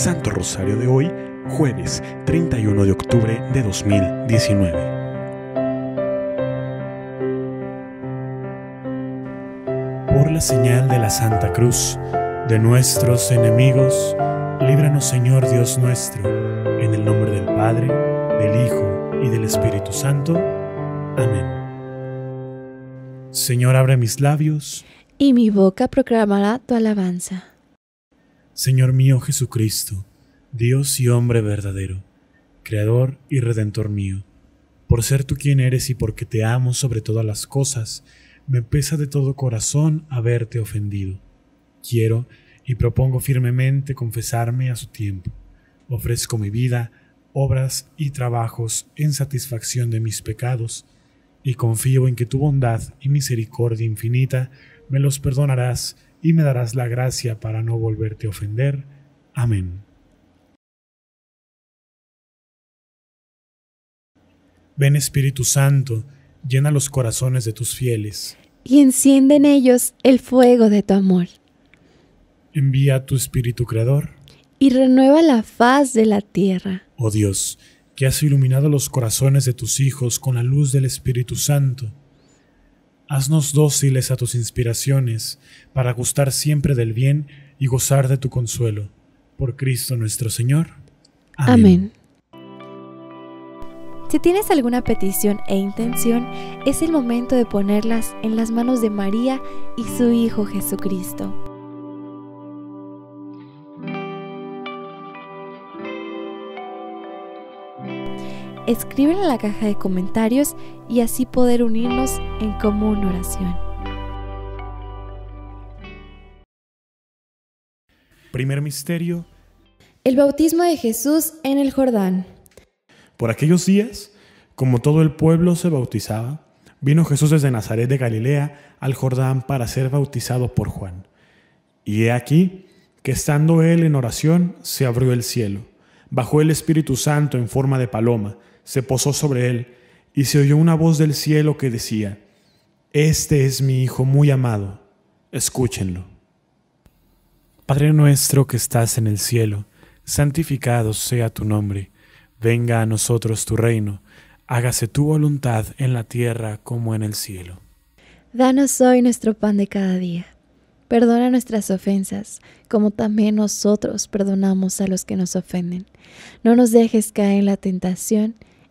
Santo Rosario de hoy, jueves 31 de octubre de 2019. Por la señal de la Santa Cruz, de nuestros enemigos, líbranos Señor Dios nuestro, en el nombre del Padre, del Hijo y del Espíritu Santo. Amén. Señor, abre mis labios. Y mi boca proclamará tu alabanza. Señor mío Jesucristo, Dios y hombre verdadero, Creador y Redentor mío, por ser tú quien eres y porque te amo sobre todas las cosas, me pesa de todo corazón haberte ofendido. Quiero y propongo firmemente confesarme a su tiempo. Ofrezco mi vida, obras y trabajos en satisfacción de mis pecados, y confío en que tu bondad y misericordia infinita me los perdonarás y me darás la gracia para no volverte a ofender. Amén. Ven Espíritu Santo, llena los corazones de tus fieles. Y enciende en ellos el fuego de tu amor. Envía tu Espíritu Creador. Y renueva la faz de la tierra. Oh Dios, que has iluminado los corazones de tus hijos con la luz del Espíritu Santo Haznos dóciles a tus inspiraciones, para gustar siempre del bien y gozar de tu consuelo. Por Cristo nuestro Señor. Amén. Si tienes alguna petición e intención, es el momento de ponerlas en las manos de María y su Hijo Jesucristo. Escriben en la caja de comentarios y así poder unirnos en común oración. Primer misterio. El bautismo de Jesús en el Jordán. Por aquellos días, como todo el pueblo se bautizaba, vino Jesús desde Nazaret de Galilea al Jordán para ser bautizado por Juan. Y he aquí que estando él en oración, se abrió el cielo, bajó el Espíritu Santo en forma de paloma, se posó sobre él, y se oyó una voz del cielo que decía, Este es mi Hijo muy amado, escúchenlo. Padre nuestro que estás en el cielo, santificado sea tu nombre, venga a nosotros tu reino, hágase tu voluntad en la tierra como en el cielo. Danos hoy nuestro pan de cada día. Perdona nuestras ofensas, como también nosotros perdonamos a los que nos ofenden. No nos dejes caer en la tentación,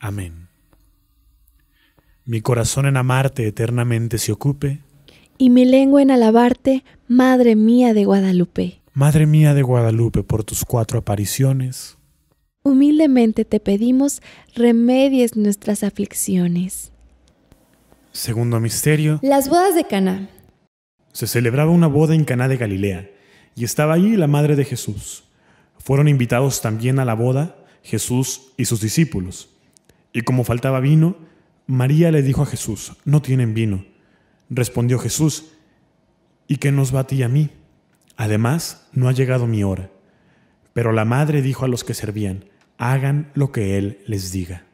Amén. Mi corazón en amarte eternamente se ocupe. Y mi lengua en alabarte, Madre mía de Guadalupe. Madre mía de Guadalupe, por tus cuatro apariciones. Humildemente te pedimos, remedies nuestras aflicciones. Segundo misterio. Las bodas de Cana. Se celebraba una boda en Caná de Galilea, y estaba allí la madre de Jesús. Fueron invitados también a la boda Jesús y sus discípulos. Y como faltaba vino, María le dijo a Jesús, no tienen vino. Respondió Jesús, ¿y qué nos va a ti a mí? Además, no ha llegado mi hora. Pero la madre dijo a los que servían, hagan lo que él les diga.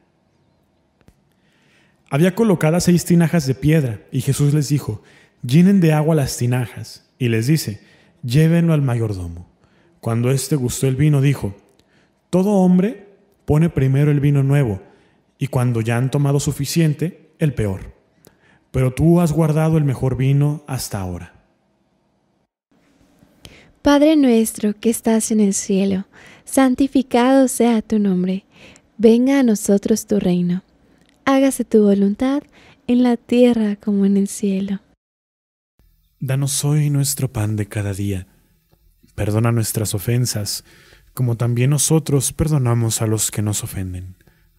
Había colocadas seis tinajas de piedra, y Jesús les dijo, llenen de agua las tinajas, y les dice, llévenlo al mayordomo. Cuando éste gustó el vino, dijo, todo hombre pone primero el vino nuevo, y cuando ya han tomado suficiente, el peor. Pero tú has guardado el mejor vino hasta ahora. Padre nuestro que estás en el cielo, santificado sea tu nombre, venga a nosotros tu reino, hágase tu voluntad en la tierra como en el cielo. Danos hoy nuestro pan de cada día, perdona nuestras ofensas, como también nosotros perdonamos a los que nos ofenden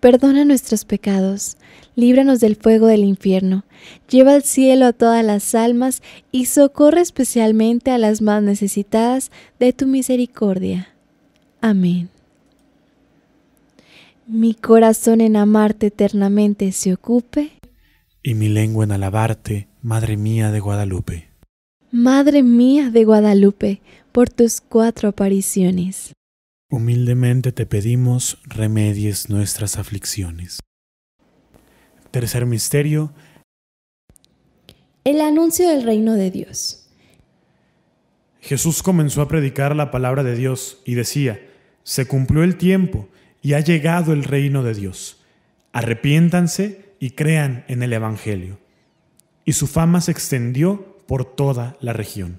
Perdona nuestros pecados, líbranos del fuego del infierno, lleva al cielo a todas las almas y socorre especialmente a las más necesitadas de tu misericordia. Amén. Mi corazón en amarte eternamente se ocupe, y mi lengua en alabarte, Madre mía de Guadalupe. Madre mía de Guadalupe, por tus cuatro apariciones. Humildemente te pedimos remedies nuestras aflicciones. Tercer misterio. El anuncio del reino de Dios. Jesús comenzó a predicar la palabra de Dios y decía, se cumplió el tiempo y ha llegado el reino de Dios. Arrepiéntanse y crean en el Evangelio. Y su fama se extendió por toda la región.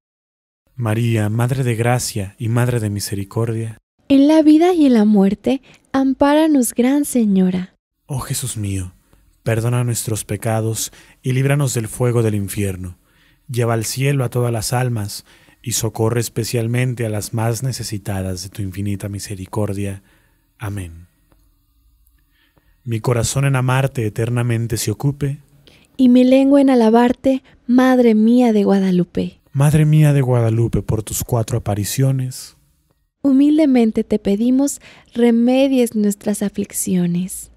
María, Madre de Gracia y Madre de Misericordia, en la vida y en la muerte, ampáranos, Gran Señora. Oh Jesús mío, perdona nuestros pecados y líbranos del fuego del infierno. Lleva al cielo a todas las almas y socorre especialmente a las más necesitadas de tu infinita misericordia. Amén. Mi corazón en amarte eternamente se ocupe. Y mi lengua en alabarte, Madre mía de Guadalupe. Madre mía de Guadalupe, por tus cuatro apariciones, humildemente te pedimos remedies nuestras aflicciones.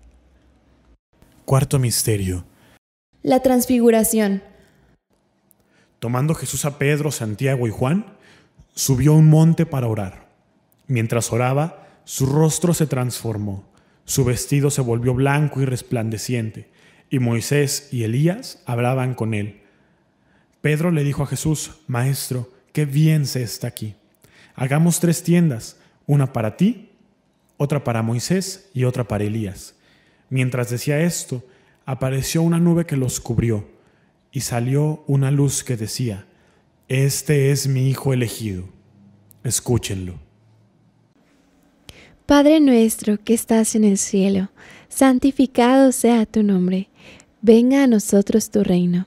Cuarto Misterio. La Transfiguración. Tomando Jesús a Pedro, Santiago y Juan, subió a un monte para orar. Mientras oraba, su rostro se transformó, su vestido se volvió blanco y resplandeciente, y Moisés y Elías hablaban con él. Pedro le dijo a Jesús, Maestro, qué bien se está aquí. Hagamos tres tiendas, una para ti, otra para Moisés y otra para Elías. Mientras decía esto, apareció una nube que los cubrió, y salió una luz que decía, Este es mi Hijo elegido. Escúchenlo. Padre nuestro que estás en el cielo, santificado sea tu nombre, venga a nosotros tu reino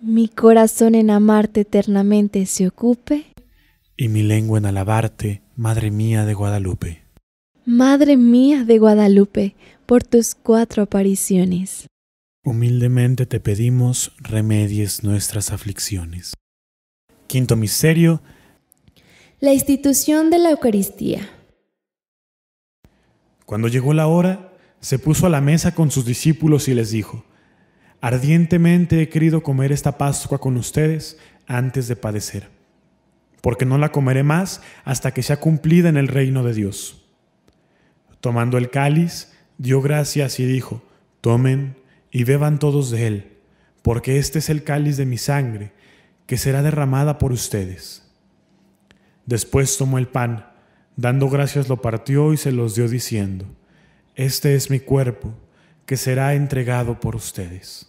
mi corazón en amarte eternamente se ocupe, y mi lengua en alabarte, Madre mía de Guadalupe. Madre mía de Guadalupe, por tus cuatro apariciones. Humildemente te pedimos remedies nuestras aflicciones. Quinto Misterio. La institución de la Eucaristía. Cuando llegó la hora, se puso a la mesa con sus discípulos y les dijo, Ardientemente he querido comer esta Pascua con ustedes antes de padecer, porque no la comeré más hasta que sea cumplida en el reino de Dios. Tomando el cáliz, dio gracias y dijo, tomen y beban todos de él, porque este es el cáliz de mi sangre, que será derramada por ustedes. Después tomó el pan, dando gracias lo partió y se los dio diciendo, Este es mi cuerpo, que será entregado por ustedes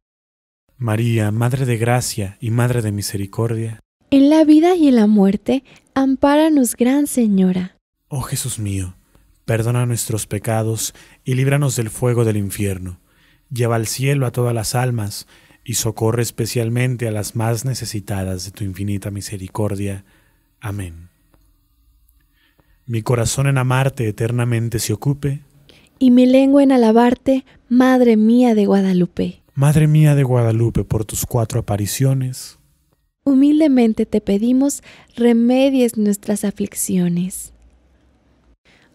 María, Madre de Gracia y Madre de Misericordia, en la vida y en la muerte, ampáranos, Gran Señora. Oh Jesús mío, perdona nuestros pecados y líbranos del fuego del infierno. Lleva al cielo a todas las almas y socorre especialmente a las más necesitadas de tu infinita misericordia. Amén. Mi corazón en amarte eternamente se ocupe, y mi lengua en alabarte, Madre mía de Guadalupe. Madre mía de Guadalupe, por tus cuatro apariciones, humildemente te pedimos remedies nuestras aflicciones.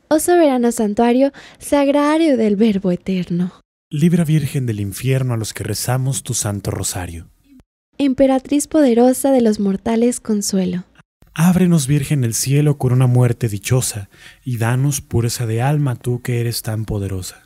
Oh soberano santuario, sagrario del Verbo Eterno. Libra Virgen del infierno a los que rezamos tu santo rosario. Emperatriz poderosa de los mortales consuelo. Ábrenos Virgen el cielo con una muerte dichosa, y danos pureza de alma tú que eres tan poderosa.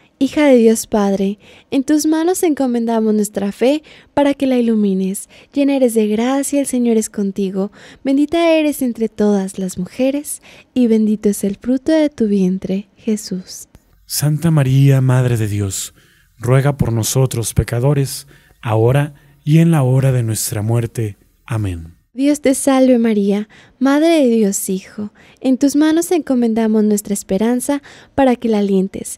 Hija de Dios Padre, en tus manos encomendamos nuestra fe para que la ilumines. Llena eres de gracia, el Señor es contigo. Bendita eres entre todas las mujeres, y bendito es el fruto de tu vientre, Jesús. Santa María, Madre de Dios, ruega por nosotros pecadores, ahora y en la hora de nuestra muerte. Amén. Dios te salve María, Madre de Dios Hijo, en tus manos encomendamos nuestra esperanza para que la alientes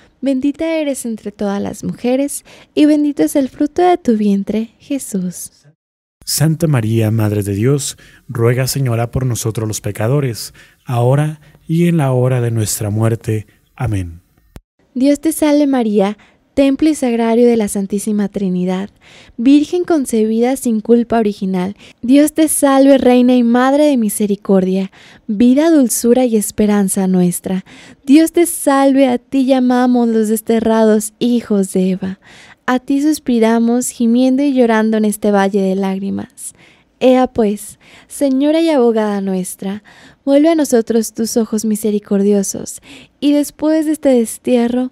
Bendita eres entre todas las mujeres, y bendito es el fruto de tu vientre, Jesús. Santa María, Madre de Dios, ruega Señora por nosotros los pecadores, ahora y en la hora de nuestra muerte. Amén. Dios te salve María, templo y sagrario de la Santísima Trinidad, Virgen concebida sin culpa original, Dios te salve, Reina y Madre de Misericordia, vida, dulzura y esperanza nuestra. Dios te salve, a ti llamamos los desterrados hijos de Eva, a ti suspiramos gimiendo y llorando en este valle de lágrimas. Ea pues, Señora y abogada nuestra, vuelve a nosotros tus ojos misericordiosos, y después de este destierro,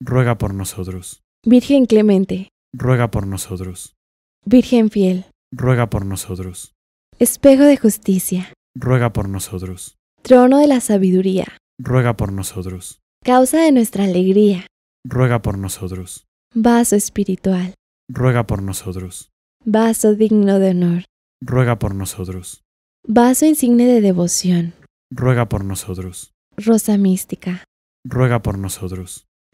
ruega por nosotros. Virgen clemente, ruega por nosotros. Virgen fiel, ruega por nosotros. Espejo de justicia, ruega por nosotros. Trono de la sabiduría, ruega por nosotros. Causa de nuestra alegría, ruega por nosotros. Vaso espiritual, ruega por nosotros. Vaso digno de honor, ruega por nosotros. Vaso insigne de devoción, ruega por nosotros. Rosa mística, ruega por nosotros.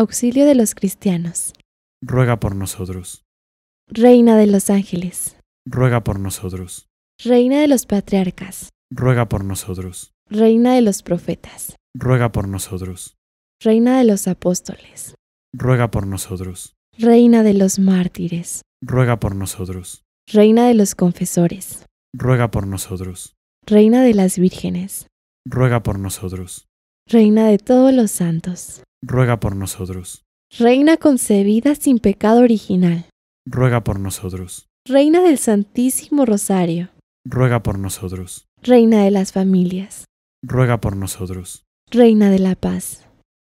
auxilio de los cristianos. Ruega por nosotros. Reina de los ángeles. Ruega por nosotros. Reina de los patriarcas. Ruega por nosotros. Reina de los profetas. Ruega por nosotros. Reina de los apóstoles. Ruega por nosotros. Reina de los mártires. Ruega por nosotros. Reina de los confesores. Ruega por nosotros. Reina de las vírgenes. Ruega por nosotros. Reina de todos los santos ruega por nosotros. Reina concebida sin pecado original, ruega por nosotros. Reina del Santísimo Rosario, ruega por nosotros. Reina de las familias, ruega por nosotros. Reina de la paz,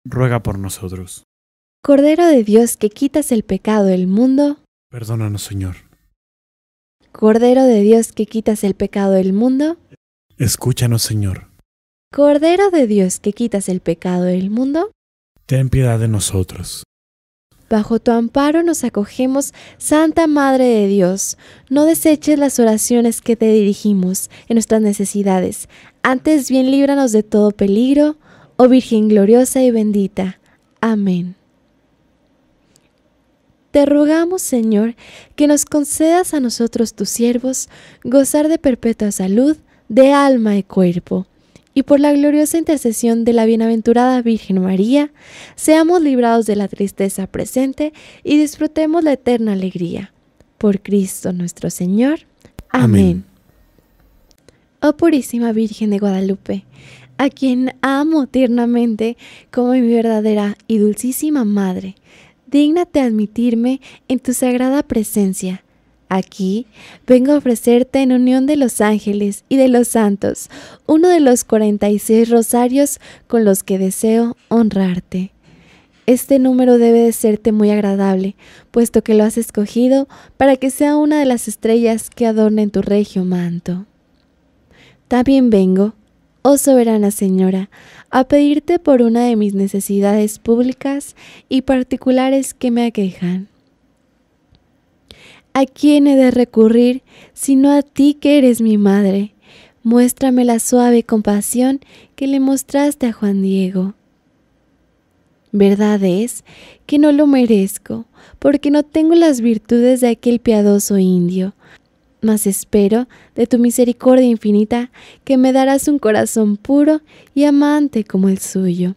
ruega por nosotros. Cordero de Dios que quitas el pecado del mundo, perdónanos Señor. Cordero de Dios que quitas el pecado del mundo, escúchanos Señor. Cordero de Dios que quitas el pecado del mundo, ten piedad de nosotros. Bajo tu amparo nos acogemos, Santa Madre de Dios. No deseches las oraciones que te dirigimos en nuestras necesidades. Antes bien líbranos de todo peligro, oh Virgen gloriosa y bendita. Amén. Te rogamos, Señor, que nos concedas a nosotros tus siervos gozar de perpetua salud de alma y cuerpo y por la gloriosa intercesión de la bienaventurada Virgen María, seamos librados de la tristeza presente y disfrutemos la eterna alegría. Por Cristo nuestro Señor. Amén. Oh purísima Virgen de Guadalupe, a quien amo tiernamente como mi verdadera y dulcísima Madre, dígnate admitirme en tu sagrada presencia Aquí vengo a ofrecerte en unión de los ángeles y de los santos uno de los 46 rosarios con los que deseo honrarte. Este número debe de serte muy agradable, puesto que lo has escogido para que sea una de las estrellas que adornen tu regio manto. También vengo, oh soberana señora, a pedirte por una de mis necesidades públicas y particulares que me aquejan. ¿A quién he de recurrir sino a ti que eres mi madre? Muéstrame la suave compasión que le mostraste a Juan Diego. Verdad es que no lo merezco, porque no tengo las virtudes de aquel piadoso indio, mas espero de tu misericordia infinita que me darás un corazón puro y amante como el suyo.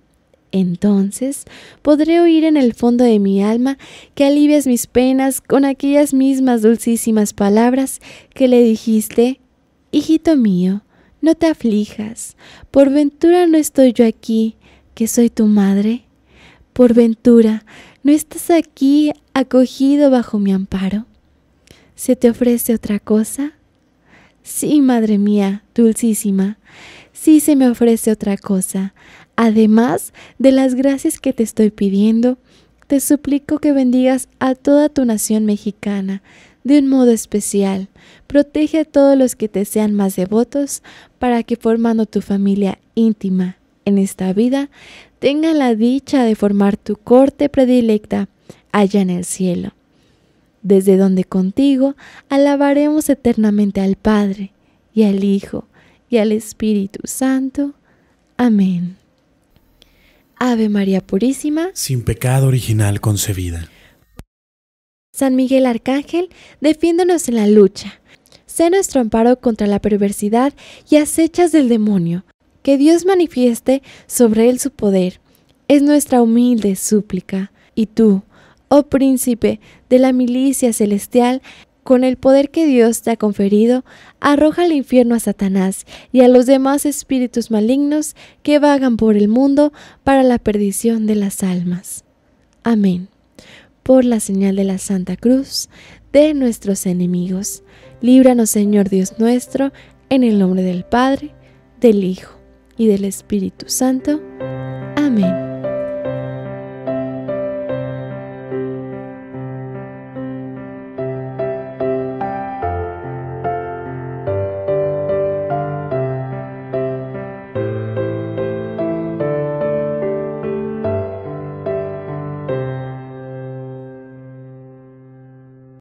Entonces podré oír en el fondo de mi alma que alivias mis penas con aquellas mismas dulcísimas palabras que le dijiste, Hijito mío, no te aflijas, por ventura no estoy yo aquí, que soy tu madre. Por ventura, ¿no estás aquí acogido bajo mi amparo? ¿Se te ofrece otra cosa? Sí, madre mía, dulcísima, sí se me ofrece otra cosa, Además de las gracias que te estoy pidiendo, te suplico que bendigas a toda tu nación mexicana de un modo especial. Protege a todos los que te sean más devotos para que formando tu familia íntima en esta vida, tenga la dicha de formar tu corte predilecta allá en el cielo, desde donde contigo alabaremos eternamente al Padre y al Hijo y al Espíritu Santo. Amén. Ave María Purísima, sin pecado original concebida. San Miguel Arcángel, defiéndonos en la lucha. Sé nuestro amparo contra la perversidad y acechas del demonio. Que Dios manifieste sobre él su poder. Es nuestra humilde súplica. Y tú, oh príncipe de la milicia celestial, con el poder que Dios te ha conferido, arroja al infierno a Satanás y a los demás espíritus malignos que vagan por el mundo para la perdición de las almas. Amén. Por la señal de la Santa Cruz, de nuestros enemigos. Líbranos, Señor Dios nuestro, en el nombre del Padre, del Hijo y del Espíritu Santo. Amén.